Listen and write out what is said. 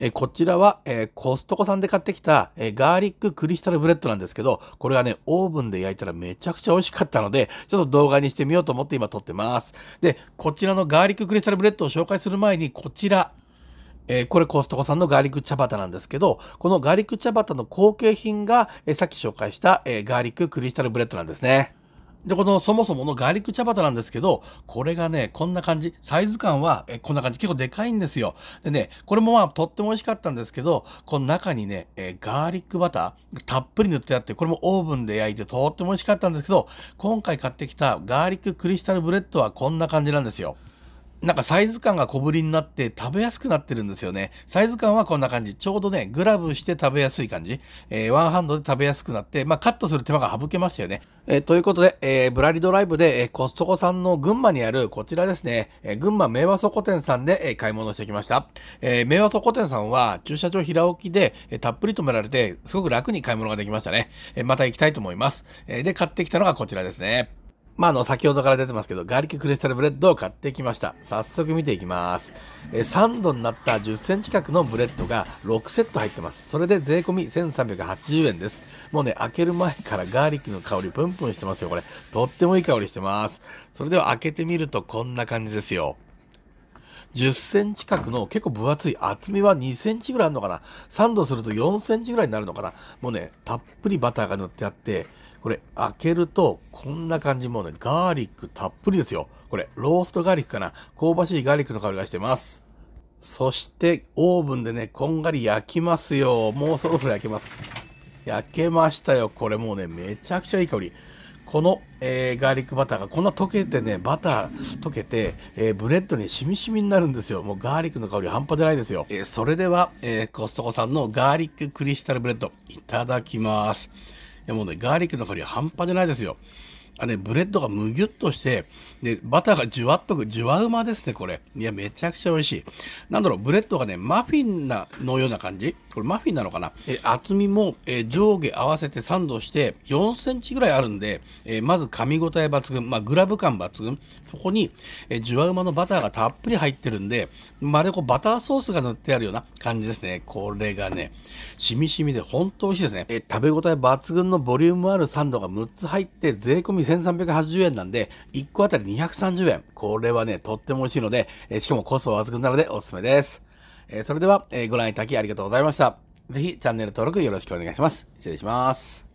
えこちらは、えコストコさんで買ってきた、えガーリッククリスタルブレッドなんですけど、これはね、オーブンで焼いたらめちゃくちゃ美味しかったので、ちょっと動画にしてみようと思って今撮ってます。で、こちらのガーリッククリスタルブレッドを紹介する前に、こちら、えー、これコストコさんのガーリック茶畑なんですけど、このガーリック茶畑の後継品が、えー、さっき紹介した、えー、ガーリッククリスタルブレッドなんですね。で、このそもそものガーリック茶畑なんですけど、これがね、こんな感じ。サイズ感は、えこんな感じ。結構でかいんですよ。でね、これもまあ、とっても美味しかったんですけど、この中にね、えガーリックバター、たっぷり塗ってあって、これもオーブンで焼いてとっても美味しかったんですけど、今回買ってきたガーリッククリスタルブレッドはこんな感じなんですよ。なんかサイズ感が小ぶりになって食べやすくなってるんですよね。サイズ感はこんな感じ。ちょうどね、グラブして食べやすい感じ。えー、ワンハンドで食べやすくなって、まあカットする手間が省けましたよね。えー、ということで、えー、ブラリドライブで、えー、コストコさんの群馬にあるこちらですね、えー、群馬名和倉庫店さんで、えー、買い物してきました。えー、名和倉庫店さんは駐車場平置きで、えー、たっぷり止められて、すごく楽に買い物ができましたね。えー、また行きたいと思います。えー、で、買ってきたのがこちらですね。まあ、あの、先ほどから出てますけど、ガーリッククリスタルブレッドを買ってきました。早速見ていきます。え3度になった10センチ角のブレッドが6セット入ってます。それで税込み1380円です。もうね、開ける前からガーリックの香りプンプンしてますよ、これ。とってもいい香りしてます。それでは開けてみるとこんな感じですよ。10センチ角の結構分厚い厚みは2センチぐらいあるのかなサンドすると4センチぐらいになるのかなもうね、たっぷりバターが塗ってあって、これ開けるとこんな感じもうね、ガーリックたっぷりですよ。これ、ローストガーリックかな香ばしいガーリックの香りがしてます。そしてオーブンでね、こんがり焼きますよ。もうそろそろ焼けます。焼けましたよ。これもうね、めちゃくちゃいい香り。この、えー、ガーリックバターがこんな溶けてね、バター溶けて、えー、ブレッドにしみしみになるんですよ。もうガーリックの香り半端じゃないですよ。えー、それでは、えコストコさんのガーリッククリスタルブレッド、いただきます。いやもうね、ガーリックの香り半端じゃないですよ。あね、ブレッドがむぎゅっとして、で、バターがじゅわっとく、じゅわうまですね、これ。いや、めちゃくちゃ美味しい。なんだろう、ブレッドがね、マフィンな、のような感じこれマフィンなのかな、え厚みも、え上下合わせてサンドして4センチぐらいあるんで、えまず噛み応え抜群、まあ、グラブ感抜群、そこに、えジュワウマのバターがたっぷり入ってるんで、まるでこうバターソースが塗ってあるような感じですね。これがね、しみしみで本当美味しいですね。え食べ応え抜群のボリュームあるサンドが6つ入って、税込み1380円なんで、1個あたり230円。これはね、とっても美味しいので、えしかもコストは抜群なのでおすすめです。えー、それでは、えご覧いただきありがとうございました。ぜひチャンネル登録よろしくお願いします。失礼します。